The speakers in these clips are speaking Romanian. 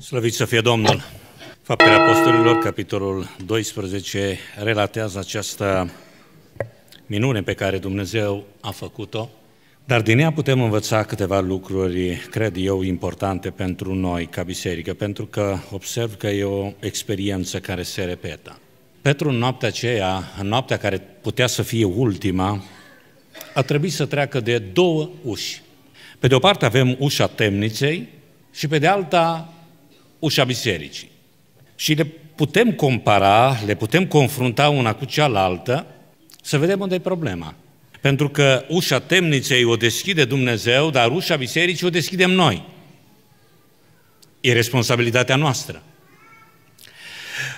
Slăviți să fie Domnul! Faptele Apostolilor, capitolul 12, relatează această minune pe care Dumnezeu a făcut-o, dar din ea putem învăța câteva lucruri, cred eu, importante pentru noi ca biserică, pentru că observ că e o experiență care se repetă. Petru în noaptea aceea, în noaptea care putea să fie ultima, a trebuit să treacă de două uși. Pe de o parte avem ușa temniței și pe de alta ușa bisericii. Și le putem compara, le putem confrunta una cu cealaltă, să vedem unde e problema. Pentru că ușa temniței o deschide Dumnezeu, dar ușa bisericii o deschidem noi. E responsabilitatea noastră.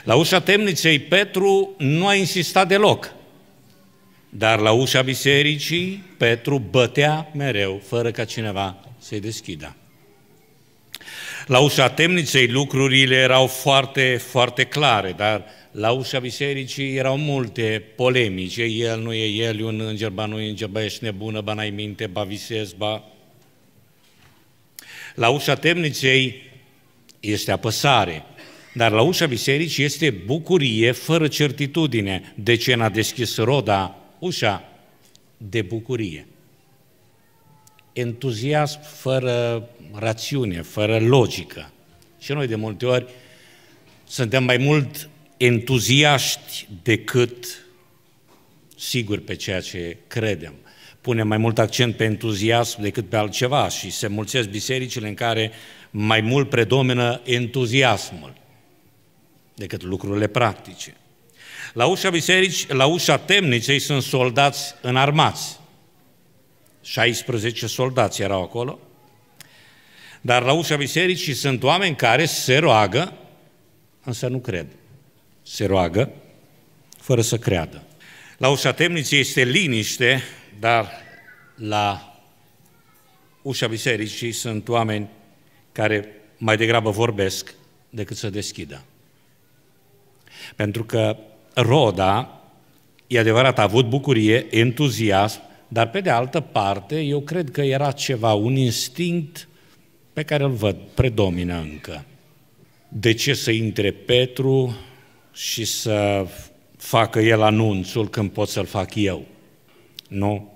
La ușa temniței Petru nu a insistat deloc, dar la ușa bisericii Petru bătea mereu, fără ca cineva să-i deschidă. La ușa temniței lucrurile erau foarte, foarte clare, dar la ușa bisericii erau multe polemice. El nu e el, e un înger, ba nu e înger, ba ești nebună, ba n-ai minte, ba visezi, ba... La ușa temniței este apăsare, dar la ușa bisericii este bucurie fără certitudine. De ce n-a deschis roda ușa? De bucurie entuziasm fără rațiune, fără logică. Și noi de multe ori suntem mai mult entuziaști decât sigur pe ceea ce credem. Punem mai mult accent pe entuziasm decât pe altceva și se mulțesc bisericile în care mai mult predomină entuziasmul decât lucrurile practice. La ușa, biserici, la ușa temniței sunt soldați înarmați. 16 soldați erau acolo, dar la ușa bisericii sunt oameni care se roagă, însă nu cred. Se roagă fără să creadă. La ușa temniței este liniște, dar la ușa bisericii sunt oameni care mai degrabă vorbesc decât să deschidă. Pentru că Roda, e adevărat, a avut bucurie, entuziasm, dar pe de altă parte, eu cred că era ceva, un instinct pe care îl văd, predomină încă. De ce să intre Petru și să facă el anunțul când pot să-l fac eu? Nu?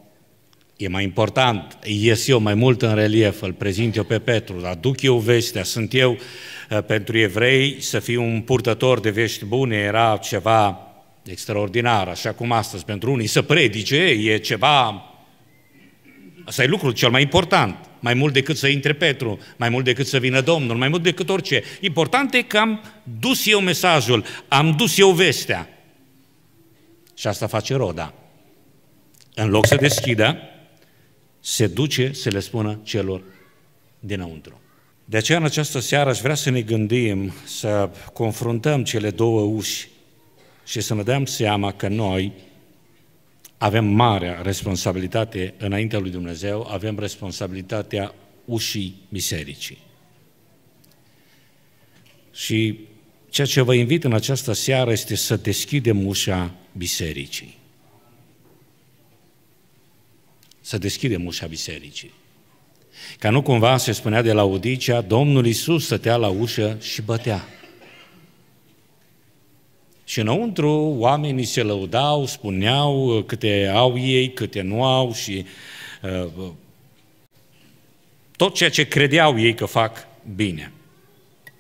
E mai important, ies eu mai mult în relief, îl prezint eu pe Petru, aduc eu vestea, sunt eu eh, pentru evrei să fiu un purtător de vești bune, era ceva extraordinară, așa cum astăzi pentru unii să predice e ceva... Asta e lucrul cel mai important, mai mult decât să intre Petru, mai mult decât să vină Domnul, mai mult decât orice. Important e că am dus eu mesajul, am dus eu vestea. Și asta face Roda. În loc să deschidă, se duce să le spună celor dinăuntru. De aceea, în această seară, aș vrea să ne gândim, să confruntăm cele două uși și să ne dăm seama că noi avem marea responsabilitate înaintea lui Dumnezeu, avem responsabilitatea ușii bisericii. Și ceea ce vă invit în această seară este să deschidem ușa bisericii. Să deschidem ușa bisericii. Ca nu cumva se spunea de la Odicea, Domnul Isus stătea la ușă și bătea. Și înăuntru oamenii se lăudau, spuneau uh, câte au ei, câte nu au și uh, uh, tot ceea ce credeau ei că fac bine.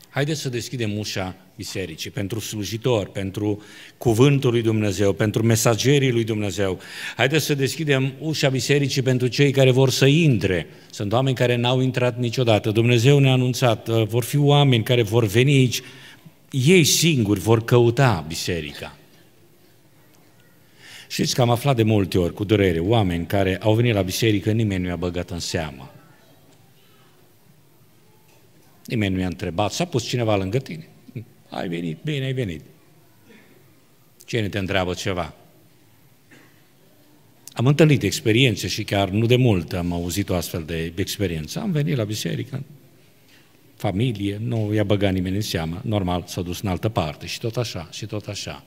Haideți să deschidem ușa bisericii, pentru slujitori, pentru cuvântul lui Dumnezeu, pentru mesagerii lui Dumnezeu. Haideți să deschidem ușa bisericii pentru cei care vor să intre. Sunt oameni care n-au intrat niciodată. Dumnezeu ne-a anunțat, vor fi oameni care vor veni aici ei singuri vor căuta biserica. Știți că am aflat de multe ori, cu durere, oameni care au venit la biserică, nimeni nu i-a băgat în seamă. Nimeni nu i-a întrebat, s-a pus cineva lângă tine. Ai venit, bine ai venit. Cine te întreabă ceva? Am întâlnit experiențe și chiar nu de mult am auzit o astfel de experiență. Am venit la biserică, familie, nu i-a băgat nimeni în seamă, normal s-a dus în altă parte și tot așa, și tot așa.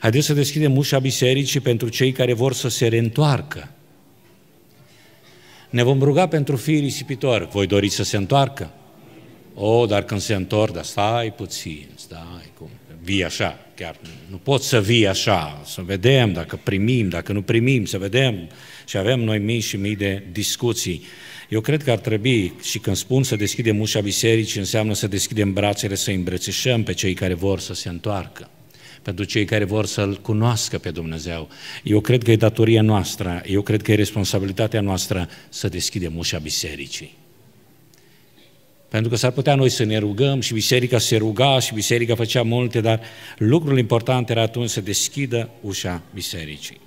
Haideți să deschidem ușa bisericii pentru cei care vor să se reîntoarcă. Ne vom ruga pentru fiii risipitori. Voi doriți să se întoarcă? O, dar când se întorc, dar stai puțin, stai, cum, vii așa, chiar nu poți să vii așa, să vedem dacă primim, dacă nu primim, să vedem. Și avem noi mii și mii de discuții. Eu cred că ar trebui, și când spun să deschidem ușa bisericii, înseamnă să deschidem brațele, să îmbrățișăm pe cei care vor să se întoarcă pentru cei care vor să-L cunoască pe Dumnezeu. Eu cred că e datoria noastră, eu cred că e responsabilitatea noastră să deschidem ușa bisericii. Pentru că s-ar putea noi să ne rugăm și biserica se ruga și biserica făcea multe, dar lucrul important era atunci să deschidă ușa bisericii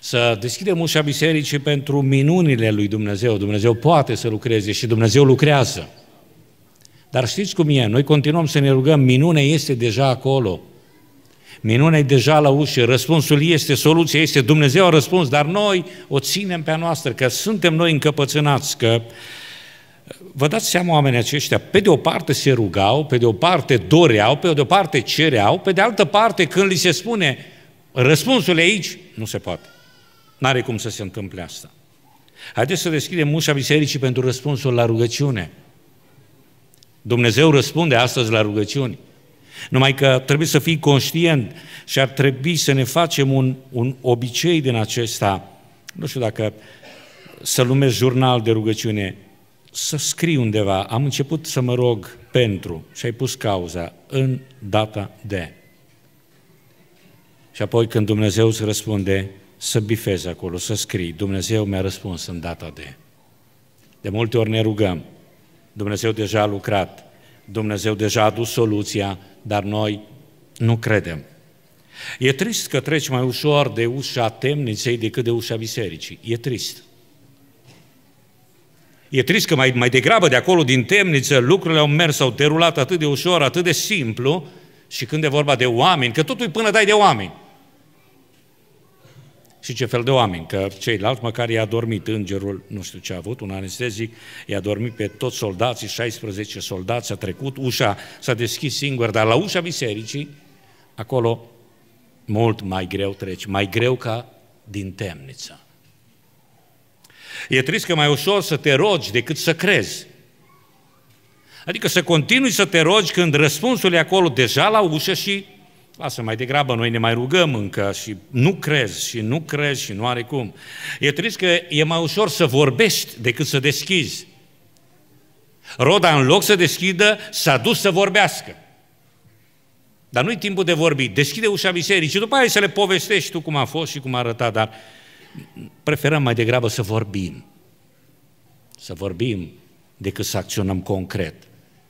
să deschidem ușa bisericii pentru minunile lui Dumnezeu. Dumnezeu poate să lucreze și Dumnezeu lucrează. Dar știți cum e? Noi continuăm să ne rugăm, minunea este deja acolo. Minunea e deja la ușă, răspunsul este, soluția este, Dumnezeu a răspuns, dar noi o ținem pe a noastră, că suntem noi încăpățânați, că vă dați seama oamenii aceștia, pe de o parte se rugau, pe de o parte doreau, pe de o parte cereau, pe de altă parte când li se spune răspunsul e aici, nu se poate. N-are cum să se întâmple asta. Haideți să deschidem ușa bisericii pentru răspunsul la rugăciune. Dumnezeu răspunde astăzi la rugăciuni. Numai că trebuie să fii conștient și ar trebui să ne facem un, un obicei din acesta. Nu știu dacă să lumezi jurnal de rugăciune, să scrii undeva, am început să mă rog pentru și ai pus cauza în data de. Și apoi când Dumnezeu îți răspunde, să bifezi acolo, să scrii, Dumnezeu mi-a răspuns în data de. De multe ori ne rugăm, Dumnezeu deja a lucrat, Dumnezeu deja a adus soluția, dar noi nu credem. E trist că treci mai ușor de ușa temniței decât de ușa bisericii. E trist. E trist că mai, mai degrabă de acolo, din temniță, lucrurile au mers, au derulat atât de ușor, atât de simplu, și când e vorba de oameni, că totul e până dai de oameni și ce fel de oameni, că ceilalți măcar i-a dormit îngerul, nu știu ce a avut, un anestezic, i-a dormit pe toți soldații, 16 soldați, a trecut, ușa s-a deschis singur, dar la ușa bisericii, acolo mult mai greu treci, mai greu ca din temniță. E trist că mai ușor să te rogi decât să crezi. Adică să continui să te rogi când răspunsul e acolo deja la ușă și Lasă, mai degrabă noi ne mai rugăm încă și nu crezi și nu crezi și nu are cum. E trist că e mai ușor să vorbești decât să deschizi. Roda în loc să deschidă, s-a dus să vorbească. Dar nu-i timpul de vorbit. Deschide ușa bisericii, după aia să le povestești tu cum a fost și cum a arătat, dar preferăm mai degrabă să vorbim. Să vorbim decât să acționăm concret,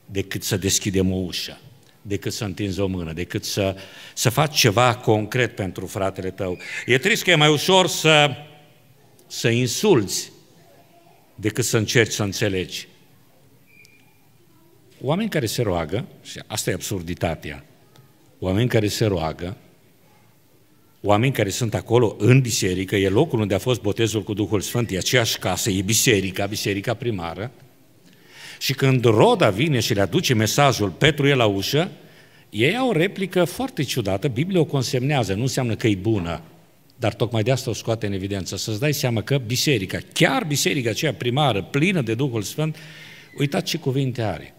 decât să deschidem o ușă decât să întinzi o mână, decât să, să faci ceva concret pentru fratele tău. E trist că e mai ușor să, să insulți decât să încerci să înțelegi. Oameni care se roagă, și asta e absurditatea, oameni care se roagă, oameni care sunt acolo în biserică, e locul unde a fost botezul cu Duhul Sfânt, e aceeași casă, e biserica, biserica primară, și când Roda vine și le aduce mesajul, Petru e la ușă, ei au o replică foarte ciudată, Biblia o consemnează, nu înseamnă că e bună, dar tocmai de asta o scoate în evidență, să-ți dai seama că biserica, chiar biserica aceea primară, plină de Duhul Sfânt, uitați ce cuvinte are.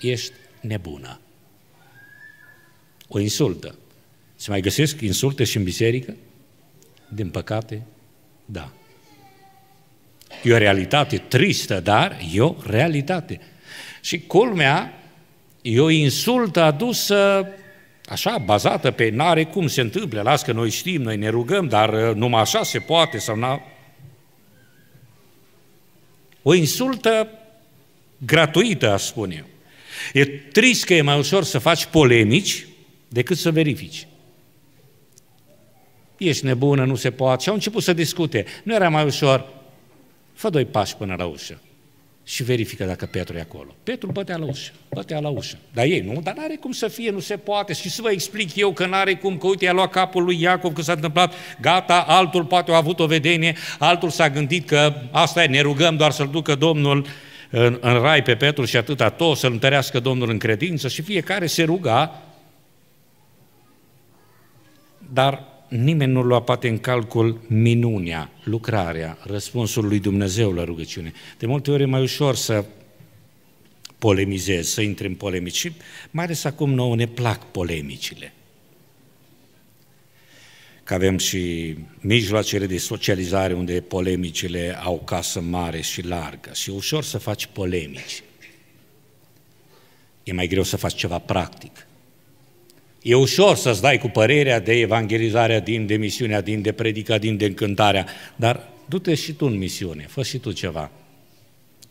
Ești nebună. O insultă. Se mai găsesc insulte și în biserică? Din păcate, da. E o realitate tristă, dar e o realitate. Și culmea, e o insultă adusă așa, bazată pe n-are cum se întâmple, las că noi știm, noi ne rugăm, dar uh, numai așa se poate sau n O insultă gratuită, aș spune eu. E trist că e mai ușor să faci polemici decât să verifici. Ești nebună, nu se poate. Și au început să discute. Nu era mai ușor Fă doi pași până la ușă și verifică dacă Petru e acolo. Petru bătea la ușă, bătea la ușă. Dar ei, nu, dar n-are cum să fie, nu se poate. Și să vă explic eu că n-are cum, că uite, a luat capul lui Iacov, că s-a întâmplat, gata, altul poate a avut o vedenie, altul s-a gândit că asta e, ne rugăm doar să-l ducă Domnul în, în rai pe Petru și atâta tot, să-l întărească Domnul în credință și fiecare se ruga. Dar nimeni nu lua poate în calcul minunea, lucrarea, răspunsul lui Dumnezeu la rugăciune. De multe ori e mai ușor să polemizezi, să intri în polemici și mai ales acum nouă ne plac polemicile. Că avem și mijloacele de socializare unde polemicile au casă mare și largă și e ușor să faci polemici. E mai greu să faci ceva practic. E ușor să-ți dai cu părerea de evangelizarea din, de misiunea din, de predica din, de încântarea, dar du-te și tu în misiune, fă și tu ceva.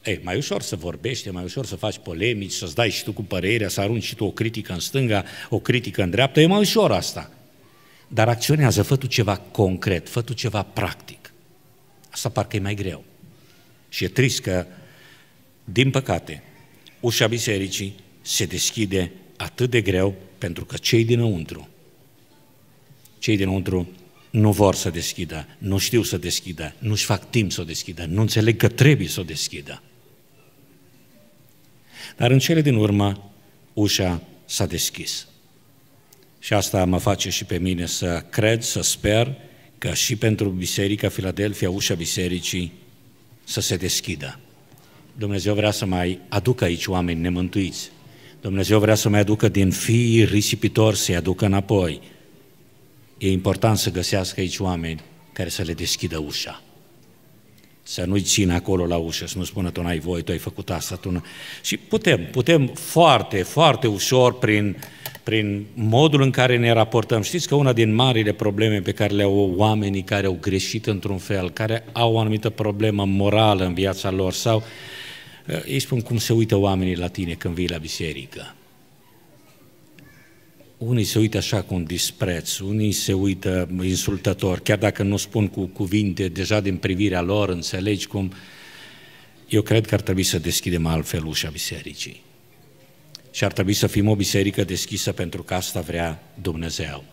Ei, mai ușor să vorbești, mai ușor să faci polemici, să-ți dai și tu cu părerea, să arunci și tu o critică în stânga, o critică în dreapta, e mai ușor asta. Dar acționează, fă tu ceva concret, fă tu ceva practic. Asta parcă e mai greu. Și e trist că, din păcate, ușa bisericii se deschide atât de greu pentru că cei dinăuntru, cei dinăuntru nu vor să deschidă, nu știu să deschidă, nu-și fac timp să o deschidă, nu înțeleg că trebuie să o deschidă. Dar în cele din urmă, ușa s-a deschis. Și asta mă face și pe mine să cred, să sper că și pentru Biserica Filadelfia, ușa bisericii să se deschidă. Dumnezeu vrea să mai aducă aici oameni nemântuiți, Dumnezeu vrea să mai aducă din fii risipitori, să-i aducă înapoi. E important să găsească aici oameni care să le deschidă ușa. Să nu-i țină acolo la ușă, să nu spună tu n-ai voi, tu ai făcut asta, tu nu... Și putem, putem foarte, foarte ușor prin, prin modul în care ne raportăm. Știți că una din marile probleme pe care le au oamenii care au greșit într-un fel, care au o anumită problemă morală în viața lor sau ei spun cum se uită oamenii la tine când vii la biserică. Unii se uită așa cu un dispreț, unii se uită insultător, chiar dacă nu spun cu cuvinte, deja din privirea lor înțelegi cum... Eu cred că ar trebui să deschidem altfel ușa bisericii. Și ar trebui să fim o biserică deschisă pentru că asta vrea Dumnezeu.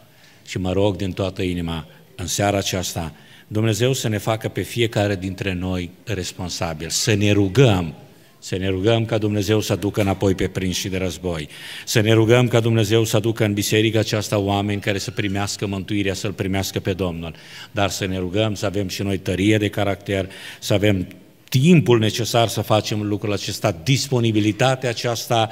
Și mă rog din toată inima, în seara aceasta, Dumnezeu să ne facă pe fiecare dintre noi responsabil. să ne rugăm să ne rugăm ca Dumnezeu să aducă înapoi pe prinși de război. Să ne rugăm ca Dumnezeu să aducă în biserica aceasta oameni care să primească mântuirea, să-L primească pe Domnul. Dar să ne rugăm să avem și noi tărie de caracter, să avem timpul necesar să facem lucrul acesta, disponibilitatea aceasta,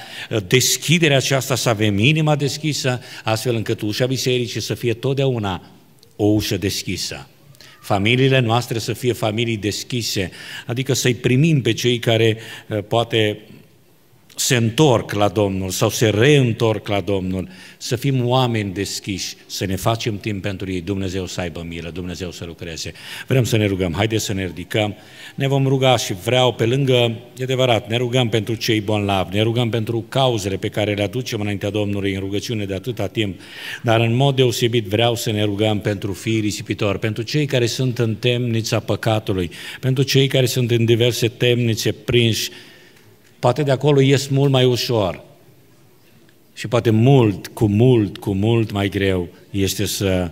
deschiderea aceasta, să avem inima deschisă, astfel încât ușa bisericii să fie totdeauna o ușă deschisă familiile noastre să fie familii deschise, adică să-i primim pe cei care eh, poate se întorc la Domnul sau se reîntorc la Domnul, să fim oameni deschiși, să ne facem timp pentru ei, Dumnezeu să aibă milă, Dumnezeu să lucreze. Vrem să ne rugăm, haideți să ne ridicăm, ne vom ruga și vreau pe lângă, e adevărat, ne rugăm pentru cei bolnavi, ne rugăm pentru cauzele pe care le aducem înaintea Domnului în rugăciune de atâta timp, dar în mod deosebit vreau să ne rugăm pentru fiii risipitori, pentru cei care sunt în temnița păcatului, pentru cei care sunt în diverse temnițe prinși, Poate de acolo ies mult mai ușor. Și poate mult, cu mult, cu mult mai greu este să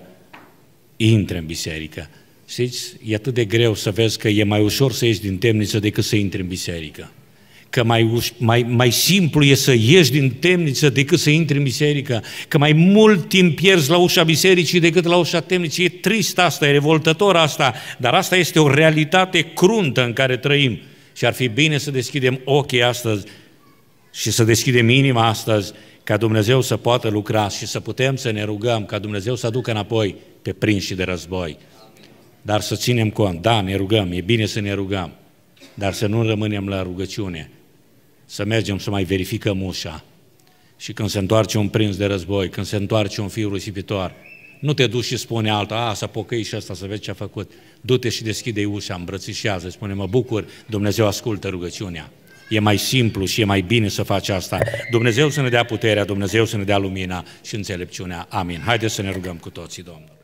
intre în biserică. Știți, e atât de greu să vezi că e mai ușor să ieși din temniță decât să intri în biserică. Că mai, uș, mai, mai simplu e să ieși din temniță decât să intri în biserică. Că mai mult timp pierzi la ușa bisericii decât la ușa temniței. E trist asta, e revoltător asta, dar asta este o realitate cruntă în care trăim. Și ar fi bine să deschidem ochii astăzi și să deschidem inima astăzi ca Dumnezeu să poată lucra și să putem să ne rugăm ca Dumnezeu să aducă înapoi pe prinși de război. Dar să ținem cont, da, ne rugăm, e bine să ne rugăm, dar să nu rămânem la rugăciune, să mergem să mai verificăm ușa. Și când se întoarce un prinț de război, când se întoarce un fiu risipitor, nu te duci și spune alta, a, să pocăi și asta, să vezi ce a făcut. Du-te și deschide ușa, îmbrățișează, spune, mă bucur, Dumnezeu ascultă rugăciunea. E mai simplu și e mai bine să faci asta. Dumnezeu să ne dea puterea, Dumnezeu să ne dea lumina și înțelepciunea. Amin. Haideți să ne rugăm cu toții, Domnul.